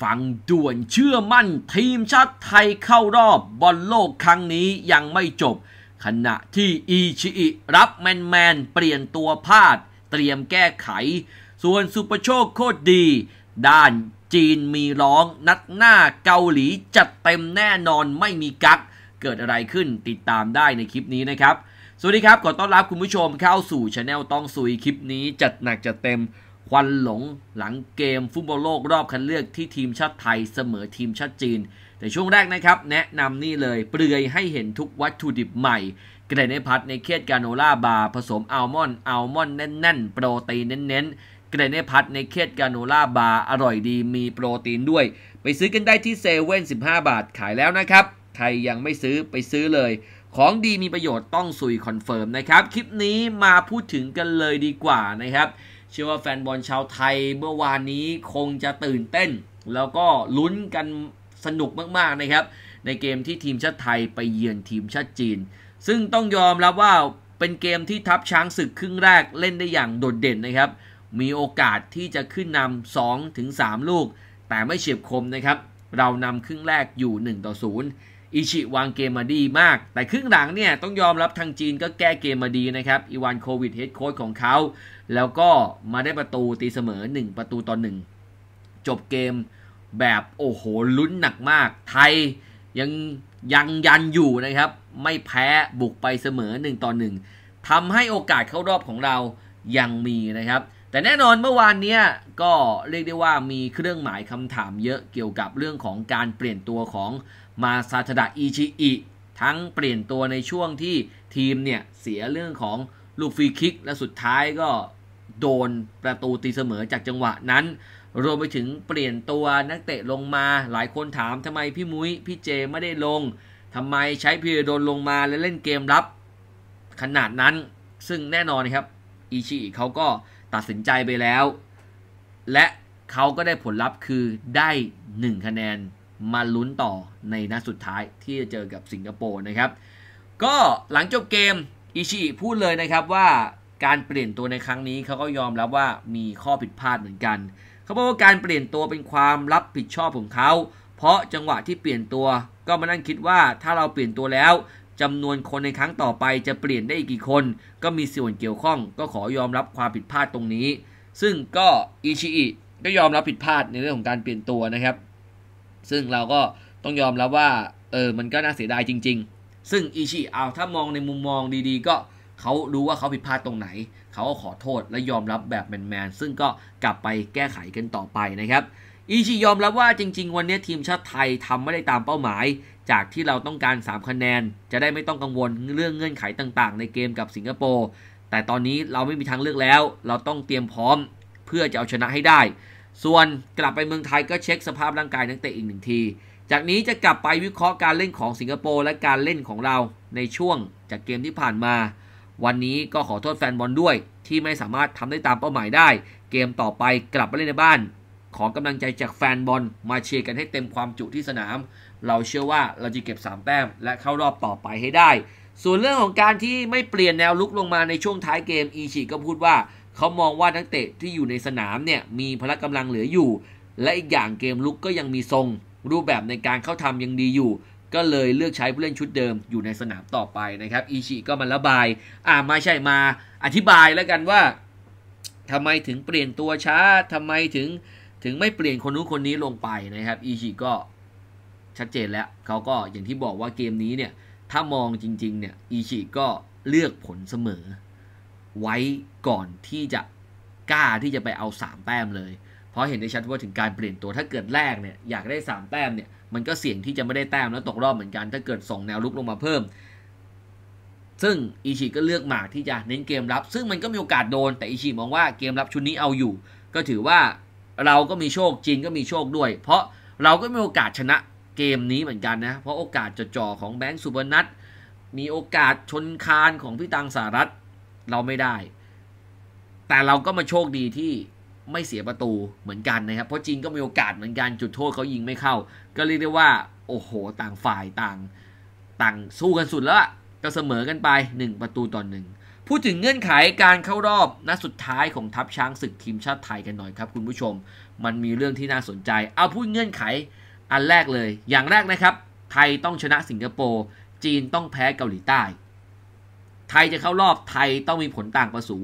ฟังด่วนเชื่อมั่น ทีมชาติไทยเข้ารอบ บอลโลกครั้งนี้ยังไม่จบ ขณะที่อีชิอิ รับแมนแมน เปลี่ยนตัวพลาดเตรียมแก้ไข ส่วนสุปโชคโคตรดี ด้านจีนมีร้อง นัดหน้าเกาหลีจัดเต็มแน่นอนไม่มีกัก เกิดอะไรขึ้นติดตามได้ในคลิปนี้นะครับ สวัสดีครับ ขอต้อนรับคุณผู้ชมเข้าสู่ช anel ต้องซุยคลิปนี้จัดหนักจัดเต็มควันหลงหลังเกมฟุตบอลโลก รอบคัดเลือกที่ทีมชาติไทยเสมอทีมชาติจีน แต่ช่วงแรกนะครับแนะนำนี่เลยเปลือยให้เห็นทุกวัตถุดิบใหม่เกรดในพัดในเครกาโนล่าบาร์ผสมอัลมอนด์อัลมอนด์แน่นๆ โปรตีนเน้นๆเกรดในพัดในเครกาโนล่าบาร์อร่อยดีมีโปรตีนด้วย ไปซื้อกันได้ที่เซเว่นสิบห้าบาทขายแล้วนะครับใครยังไม่ซื้อไปซื้อเลย ของดีมีประโยชน์ต้องสุยคอนเฟิร์มนะครับคลิปนี้มาพูดถึงกันเลยดีกว่านะครับเชื่อว่าแฟนบอลชาวไทยเมื่อวานนี้คงจะตื่นเต้นแล้วก็ลุ้นกันสนุกมากๆนะครับ ในเกมที่ทีมชาติไทยไปเยือนทีมชาติจีน ซึ่งต้องยอมรับว่าเป็นเกมที่ทัพช้างศึกครึ่งแรกเล่นได้อย่างโดดเด่นนะครับ มีโอกาสที่จะขึ้นนำ2ถึง3ลูกแต่ไม่เฉียบคมนะครับ เรานำครึ่งแรกอยู่1ต่อ0อิชิวางเกมมาดีมาก แต่ครึ่งหลังเนี่ยต้องยอมรับทางจีนก็แก้เกมมาดีนะครับอีวานโควิดเฮดโค้ชของเขา แล้วก็มาได้ประตูตีเสมอ1ประตูต่อหนึ่งจบเกมแบบโอ้โหลุ้นหนักมาก ไทยยังยังยันอยู่นะครับ ไม่แพ้บุกไปเสมอ1ต่อ1ทำให้โอกาสเข้ารอบของเรายังมีนะครับ แต่แน่นอนเมื่อวานเนี้ยก็เรียกได้ว่ามีเครื่องหมายคำถาม เยอะเกี่ยวกับเรื่องของการเปลี่ยนตัวของมาซาชดะอิชิอิทั้งเปลี่ยนตัวในช่วงที่ทีมเนี่ยเสียเรื่องของลูกฟรีคิก และสุดท้ายก็โดนประตูตีเสมอจากจังหวะนั้น รวมไปถึงเปลี่ยนตัวนักเตะลงมาหลายคนถามทำไมพี่มุย้ยพี่เจไม่ได้ลงทำไมใช้พีโดนลงมาและเล่นเกมรับ ขนาดนั้นซึ่งแน่นอนครับอิชิเขาก็ตัดสินใจไปแล้ว และเขาก็ได้ผลลัพธ์คือได้ 1 คะแนนมาลุ้นต่อในนัดสุดท้ายที่จะเจอกับสิงคโปร์นะครับ ก็หลังจบเกมอิชิพูดเลยนะครับว่าการเปลี่ยนตัวในครั้งนี้เขาก็ยอมรับว่ามีข้อผิดพลาดเหมือนกันเขาบอกว่าการเปลี่ยนตัวเป็นความรับผิดชอบของเขา เพราะจังหวะที่เปลี่ยนตัว ก็มานั่งคิดว่าถ้าเราเปลี่ยนตัวแล้วจำนวนคนในครั้งต่อไป จะเปลี่ยนได้อีกกี่คน ก็มีส่วนเกี่ยวข้อง ก็ขอยอมรับความผิดพลาดตรงนี้ ซึ่งก็อิชิอิก็ยอมรับผิดพลาดในเรื่องของการเปลี่ยนตัวนะครับซึ่งเราก็ต้องยอมรับวว่าเออมันก็น่าเสียดายจริง ๆ ซึ่งอิชิเอาถ้ามองในมุมมองดีๆ ก็เขารู้ว่าเขาผิดพลาดตรงไหนเขาก็ขอโทษและยอมรับแบบแมนๆซึ่งก็กลับไปแก้ไขกันต่อไปนะครับอิชิยอมรับว่าจริง ๆ วันนี้ทีมชาติไทยทำไม่ได้ตามเป้าหมาย จากที่เราต้องการ3คะแนนจะได้ไม่ต้องกังวลเรื่องเงื่อนไขต่าง ๆ ในเกมกับสิงคโปร์แต่ตอนนี้เราไม่มีทางเลือกแล้ว เราต้องเตรียมพร้อมเพื่อจะเอาชนะให้ได้ส่วนกลับไปเมืองไทยก็เช็คสภาพร่างกายนักเตะอีกหนึ่งที จากนี้จะกลับไปวิเคราะห์การเล่นของสิงคโปร์และการเล่นของเราในช่วงจากเกมที่ผ่านมา วันนี้ก็ขอโทษแฟนบอลด้วย ที่ไม่สามารถทำได้ตามเป้าหมายได้ เกมต่อไปกลับไปเล่นในบ้าน ขอกำลังใจจากแฟนบอลมาเชียร์กันให้เต็มความจุที่สนาม เราเชื่อว่าเราจะเก็บ3แต้มและเข้ารอบต่อไปให้ได้ส่วนเรื่องของการที่ไม่เปลี่ยนแนวลุกลงมาในช่วงท้ายเกมอีชิก็พูดว่าเขามองว่านักเตะที่อยู่ในสนามเนี่ย มีพละกำลังเหลืออยู่ และ อีก อย่างเกมลุกก็ยังมีทรง รูปแบบในการเข้าทำยังดีอยู่ ก็เลยเลือกใช้ผู้เล่นชุดเดิมอยู่ในสนามต่อไปนะครับอิชิก็มาระบาย อ่ามาใช่มา อธิบายแล้วกันว่า ทำไมถึงเปลี่ยนตัวช้าทำไมถึงถึงไม่เปลี่ยนคนนู้นคนนี้ลงไปนะครับอิชิก็ ชัดเจนแล้วเขาก็อย่างที่บอกว่าเกมนี้เนี่ยถ้ามองจริงๆเนี่ยอิชิก็เลือกผลเสมอไว้ก่อนที่จะกล้าที่จะไปเอา 3แต้มเลย เพราะเห็นได้ชัดว่าถึงการเปลี่ยนตัวถ้าเกิดแรกเนี่ย อยากได้3แต้มเนี่ย มันก็เสี่ยงที่จะไม่ได้แต้ม แล้วตกรอบเหมือนกันถ้าเกิดส่งแนวลุกลงมาเพิ่มซึ่งอิชิก็เลือกหมากที่จะเน้นเกมรับ ซึ่งมันก็มีโอกาสโดน แต่อิชิมองว่าเกมรับชุดนี้เอาอยู่ ก็ถือว่าเราก็มีโชคจีนก็มีโชคด้วย เพราะเราก็มีโอกาสชนะเกมนี้เหมือนกันนะเพราะโอกาสจ่อของแบงค์สุ์นัทมีโอกาสชนคานของพี่ตังสารัตเราไม่ได้ แต่เราก็มาโชคดีที่ไม่เสียประตูเหมือนกันนะครับ เพราะจีนก็มีโอกาสเหมือนกันจุดโทษเขายิงไม่เข้า ก็เรียกได้ว่า โอ้โห ต่างฝ่ายต่าง ต่างสู้กันสุด แล้วก็เสมอกันไป1ประตูต่อหนึ่งพูดถึงเงื่อนไขการเข้ารอบนัดสุดท้ายของทัพช้างศึกทีมชาติไทยกันหน่อยครับคุณผู้ชม มันมีเรื่องที่น่าสนใจเอาพูดเงื่อนไขอันแรกเลย อย่างแรกนะครับ ไทยต้องชนะสิงคโปร์จีนต้องแพ้เกาหลีใต้ไทยจะเข้ารอบไทยต้องมีผลต่างประสู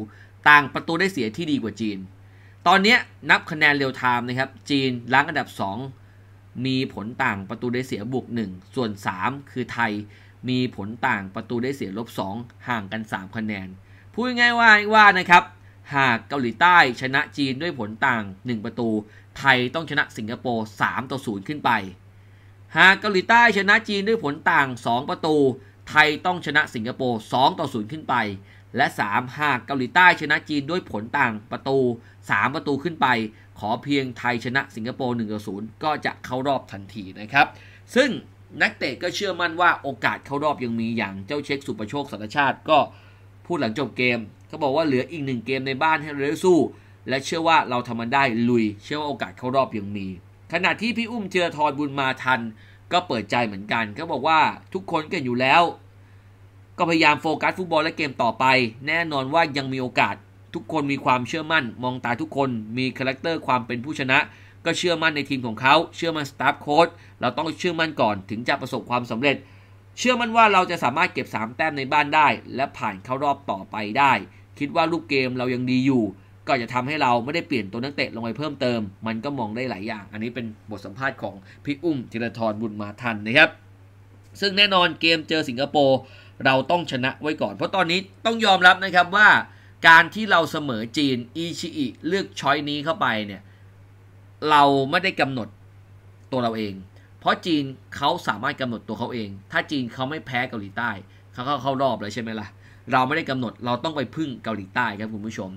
ต่างประตูได้เสียที่ดีกว่าจีน ตอนนี้นับคะแนนเร็วไทม์นะครับ จีนล้างอันดับ 2 มีผลต่างประตูได้เสียบวก1ส่วน3คือไทยมีผลต่างประตูได้เสียลบ2ห่างกัน 3 คะแนน พูดง่ายว่าว่านะครับ หากเกาหลีใต้ชนะจีนด้วยผลต่าง 1 ประตู ไทยต้องชนะสิงคโปร์3ต่อ0ขึ้นไป หากเกาหลีใต้ชนะจีนด้วยผลต่าง2ประตูไทย ต้องชนะสิงคโปร์2ต่อ0ขึ้นไป และ 3 หากเกาหลี ใต้ชนะจีนด้วยผลต่างประตู 3 ประตูขึ้นไป ขอเพียงไทยชนะสิงคโปร์1ต่อ0ก็จะ เข้ารอบทันที นะครับ ซึ่งนักเตะก็เชื่อ มั่นว่าโอกาส เข้ารอบยังมีอย่างเจ้าเช็คสุประโชคสัตชาติ ก็พูดหลังจบเกมเขาบอกว่าเหลืออีกหนึ่งเกมในบ้านให้เราสู้ และเชื่อว่าเราทำมันได้ลุยเชื่อว่าโอกาสเข้ารอบยังมี ขณะที่พี่อุ้มเจอทนบุญมาทันก็เปิดใจเหมือนกันก็บอกว่าทุกคนก็อยู่แล้วก็พยายามโฟกัสฟุตบอลและเกมต่อไป แน่นอนว่ายังมีโอกาส ทุกคนมีความเชื่อมั่น มองตาทุกคนมีคาแรคเตอร์ความเป็นผู้ชนะ ก็เชื่อมั่นในทีมของเขา เชื่อมั่นสตาฟโค้ดเราต้องเชื่อมั่นก่อนถึงจะประสบความสำเร็จ เชื่อมั่นว่าเราจะสามารถเก็บ 3 แต้มในบ้านได้ และผ่านเข้ารอบต่อไปได้ คิดว่าลูกเกมเรายังดีอยู่ ก็จะทำให้เราไม่ได้เปลี่ยนตัวนักเตะลงไปเพิ่มเติม มันก็มองได้หลายอย่าง อันนี้เป็นบทสัมภาษณ์ของพี่อุ้มธีรทรบุญมาทันนะครับ ซึ่งแน่นอนเกมเจอสิงคโปร์เราต้องชนะไว้ก่อน เพราะตอนนี้ต้องยอมรับนะครับว่าการที่เราเสมอจีนอิชิอิเลือกช้อยนี้เข้าไปเนี่ย เราไม่ได้กำหนดตัวเราเอง เพราะจีนเขาสามารถกำหนดตัวเขาเอง ถ้าจีนเขาไม่แพ้เกาหลีใต้เขาเข้าเข้ารอบเลยใช่ไหมล่ะ เราไม่ได้กำหนดเราต้องไปพึ่งเกาหลีใต้ครับคุณผู้ชม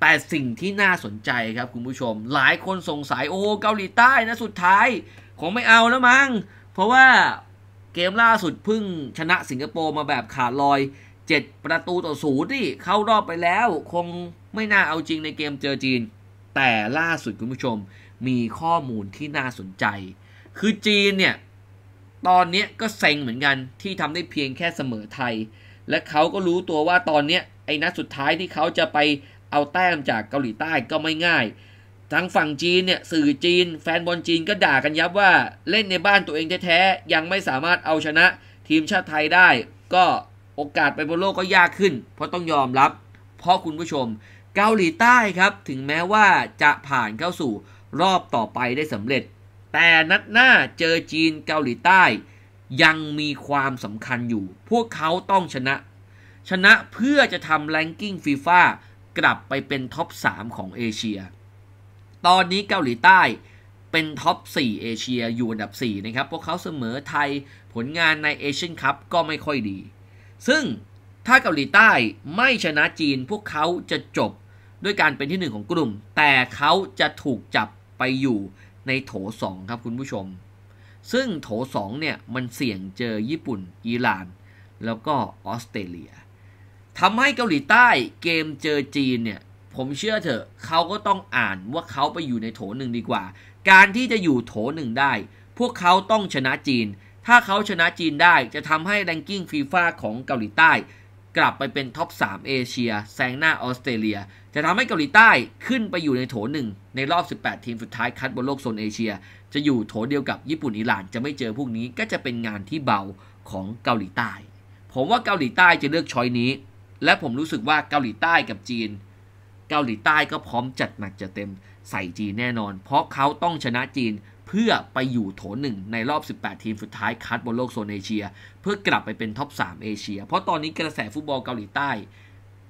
แต่สิ่งที่น่าสนใจครับคุณผู้ชม หลายคนสงสัยโอ้เกาหลีใต้นะสุดท้ายคงไม่เอาแล้วมั้งเพราะว่าเกมล่าสุดพึ่งชนะสิงคโปร์มาแบบขาดลอย 7 ประตูต่อศูนย์ที่เข้ารอบไปแล้ว คงไม่น่าเอาจริงในเกมเจอจีน แต่ล่าสุดคุณผู้ชมมีข้อมูลที่น่าสนใจ คือจีนเนี่ย ตอนนี้ก็เซ็งเหมือนกันที่ทำได้เพียงแค่เสมอไทย และเขาก็รู้ตัวว่าตอนนี้ไอ้นัดสุดท้ายที่เขาจะไปเอาแต้มจากเกาหลีใต้ก็ไม่ง่ายทางฝั่งจีนเนี่ยสื่อจีนแฟนบอลจีนก็ด่ากันยับว่า เล่นในบ้านตัวเองแท้ๆยังไม่สามารถเอาชนะทีมชาติไทยได้ ก็โอกาสไปบอลโลกก็ยากขึ้น เพราะต้องยอมรับ เพราะคุณผู้ชม เกาหลีใต้ครับ ถึงแม้ว่าจะผ่านเข้าสู่รอบต่อไปได้สำเร็จ แต่นัดหน้าเจอจีนเกาหลีใต้ ยังมีความสำคัญอยู่ พวกเขาต้องชนะชนะเพื่อจะทำแรงกิ้งฟีฟ่ากลับไปเป็นท็อป3ของเอเชียตอนนี้เกาหลีใต้เป็นท็อป 4 เอเชียอยู่อันดับ 4 นะครับ พวกเขาเสมอไทยผลงานในเอเชียนคัพก็ไม่ค่อยดี ซึ่งถ้าเกาหลีใต้ไม่ชนะจีนพวกเขาจะจบด้วยการเป็นที่1ของกลุ่ม แต่เขาจะถูกจับไปอยู่ในโถ 2 ครับคุณผู้ชม ซึ่งโถ2เนี่ยมันเสี่ยงเจอญี่ปุ่นอิหร่าน แล้วก็ออสเตรเลียทำให้เกาหลีใต้เกมเจอจีนเนี่ยผมเชื่อเถอะ เขาก็ต้องอ่านว่าเขาไปอยู่ในโถหนึ่งดีกว่า การที่จะอยู่โถหนึ่งได้ พวกเขาต้องชนะจีน ถ้าเขาชนะจีนได้จะทำให้แรงกิ้งฟีฟ่าของเกาหลีใต้ กลับไปเป็นท็อป3เอเชียแซงหน้าออสเตรเลีย จะทำให้เกาหลีใต้ขึ้นไปอยู่ในโถหนึ่ง ในรอบ 18ทีมสุดท้ายคัดบอลโลกโซนเอเชีย จะอยู่โถเดียวกับญี่ปุ่นอิหร่านจะไม่เจอพวกนี้ก็จะเป็นงานที่เบาของเกาหลีใต้ ผมว่าเกาหลีใต้จะเลือกช้อยนี้ และผมรู้สึกว่าเกาหลีใต้กับจีนเกาหลีใต้ก็พร้อมจัดหนักจะเต็มใส่จีนแน่นอน เพราะเขาต้องชนะจีนเพื่อไปอยู่โถหนึ่งในรอบ 18 ทีมสุดท้ายคัดบนโลกโซนเอเชีย เพื่อกลับไปเป็นท็อป 3 เอเชียเพราะตอนนี้กระแสฟุตบอลเกาหลีใต้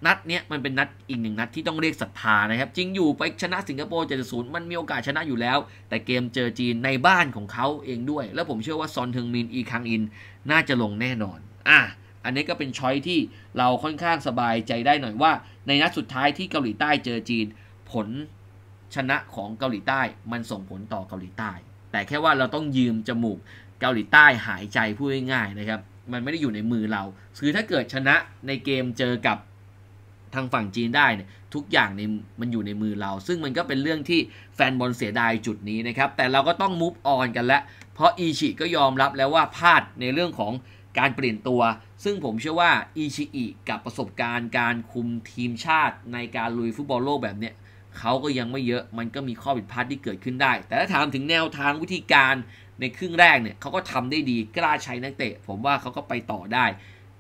นัดเนี้ยมันเป็นนัดอีกหนึ่งนัดที่ต้องเรียกศรัทธานะครับ จริง อยู่ไปชนะสิงคโปร์เจะศูนย์มันมีโอกาสชนะอยู่แล้ว แต่เกมเจอจีนในบ้านของเขาเองด้วย แล้วผมเชื่อว่าซอนเทิงมินอีคังอินน่าจะลงแน่นอนอ่ะอันนี้ก็เป็นช้อยที่เราค่อนข้างสบายใจได้หน่อยว่าในนัดสุดท้ายที่เกาหลีใต้เจอจีน ผลชนะของเกาหลีใต้ มันส่งผลต่อเกาหลีใต้ แต่แค่ว่าเราต้องยืมจมูกเกาหลีใต้หายใจพูดง่ายๆนะครับ มันไม่ได้อยู่ในมือเราคือถ้าเกิดชนะในเกมเจอกับทางฝั่งจีนได้เนี่ยทุกอย่างในมันอยู่ในมือเรา ซึ่งมันก็เป็นเรื่องที่แฟนบอลเสียดายจุดนี้นะครับ แต่เราก็ต้องมูฟออนกันแล้วเพราะอีชิก็ยอมรับแล้วว่าพลาดในเรื่องของการเปลี่ยนตัวซึ่งผมเชื่อว่าอิชิอิกับประสบการณ์การคุมทีมชาติในการลุยฟุตบอลโลกแบบเนี้ยเขาก็ยังไม่เยอะมันก็มีข้อผิดพลาดที่เกิดขึ้นได้ แต่ถ้าถามถึงแนวทางวิธีการในครึ่งแรกเนี่ยเขาก็ทำได้ดีกล้าใช้นักเตะ ผมว่าเขาก็ไปต่อได้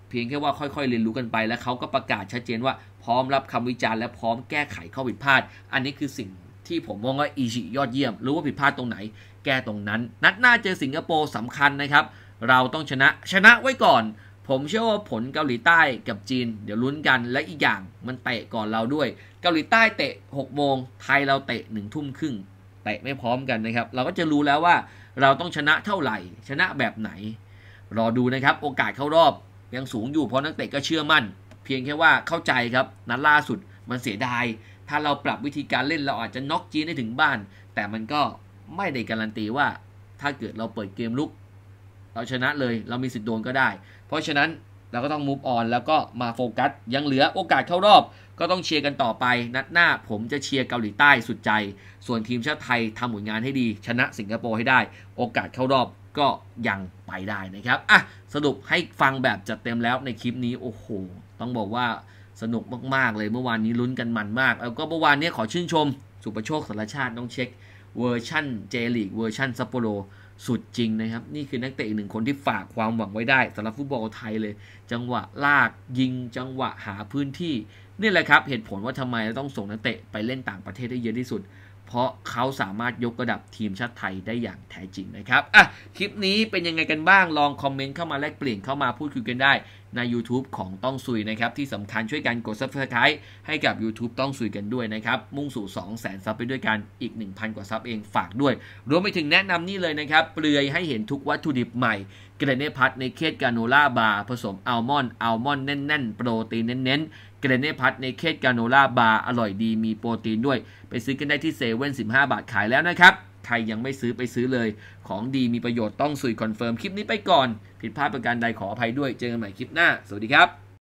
เพียงแค่ว่าค่อยๆเรียนรู้กันไป แล้วเขาก็ประกาศชัดเจนว่าพร้อมรับคำวิจารณ์และพร้อมแก้ไขข้อผิดพลาดอันนี้คือสิ่งที่ผมมองว่าอิชิยอดเยี่ยม รู้ว่าผิดพลาดตรงไหน แก้ตรงนั้นนัดหน้าเจอสิงคโปร์สำคัญนะครับเราต้องชนะชนะไว้ก่อนผมเชื่อว่าผลเกาหลีใต้กับจีนเดี๋ยวลุ้นกันและอีกอย่างมันเตะก่อนเราด้วย เกาหลีใต้เตะ6โมงไทยเราเตะ1ทุ่มครึ่งเตะไม่พร้อมกันนะครับ เราก็จะรู้แล้วว่าเราต้องชนะเท่าไหร่ ชนะแบบไหน รอดูนะครับโอกาสเข้ารอบ ยังสูงอยู่เพราะนักเตะก็เชื่อมั่น เพียงแค่ว่าเข้าใจครับนัดล่าสุดมันเสียดาย ถ้าเราปรับวิธีการเล่นเราอาจจะน็อกจีนได้ถึงบ้าน แต่มันก็ไม่ได้การันตีว่า ถ้าเกิดเราเปิดเกมลุก เราชนะเลยเรามีสิทธิ์โดนก็ได้เพราะฉะนั้นเราก็ต้องมูฟออนแล้วก็มาโฟกัสยังเหลือโอกาสเข้ารอบ ก็ต้องเชียร์กันต่อไป นัดหน้าผมจะเชียร์เกาหลีใต้สุดใจ ส่วนทีมชาติไทยทำผลงานให้ดี ชนะสิงคโปร์ให้ได้โอกาสเข้ารอบก็ยังไปได้นะครับอ่ะสรุปให้ฟังแบบจัดเต็มแล้วในคลิปนี้ โอ้โห ต้องบอกว่าสนุกมากๆเลยเมื่อวานนี้ลุ้นกันมันมากแล้วก็เมื่อวานนี้ขอชื่นชมสุประโชคสารชาติต้องเช็คเวอร์ชั่นเจลีกเวอร์ชั่นซัปโปโรสุดจริงนะครับ นี่คือนักเตะอีกหนึ่งคนที่ฝากความหวังไว้ได้สำหรับฟุตบอลไทยเลย จังหวะลากยิง จังหวะหาพื้นที่ นี่แหละครับ เหตุผลว่าทำไมเราต้องส่งนักเตะไปเล่นต่างประเทศได้เยอะที่สุดเพราะเขาสามารถยกระดับทีมชาติไทยได้อย่างแท้จริงนะครับอ่ะคลิปนี้เป็นยังไงกันบ้างลองคอมเมนต์เข้ามาแลกเปลี่ยนเข้ามาพูดคุยกันได้ใน YouTube ของต้องซุยนะครับ ที่สำคัญช่วยกันกด Subscribe ให้กับ YouTube ต้องซุยกันด้วยนะครับ มุ่งสู่ 2 0 0 0 0 0ซับไปด้วยกัน อีก 1,000 กว่าซับเองฝากด้วย รวมไปถึงแนะนำนี่เลยนะครับเปลือยให้เห็นทุกวัตถุดิบใหม่เกรเนพัทในเคสกาโนล่าบาร์ผสมอัลมอนด์อัลมอนด์แน่น ๆ โปรตีนเน้น ๆเกรเนพัทในเคตกาโนล่าบาร์อร่อยดีมีโปรตีนด้วย ไปซื้อกันได้ที่เซเว่นสิบห้าบาทขายแล้วนะครับ ใครยังไม่ซื้อไปซื้อเลย ของดีมีประโยชน์ต้องสุยคอนเฟิร์มคลิปนี้ไปก่อน ผิดพลาดประการใดขออภัยด้วย เจอกันใหม่คลิปหน้า สวัสดีครับ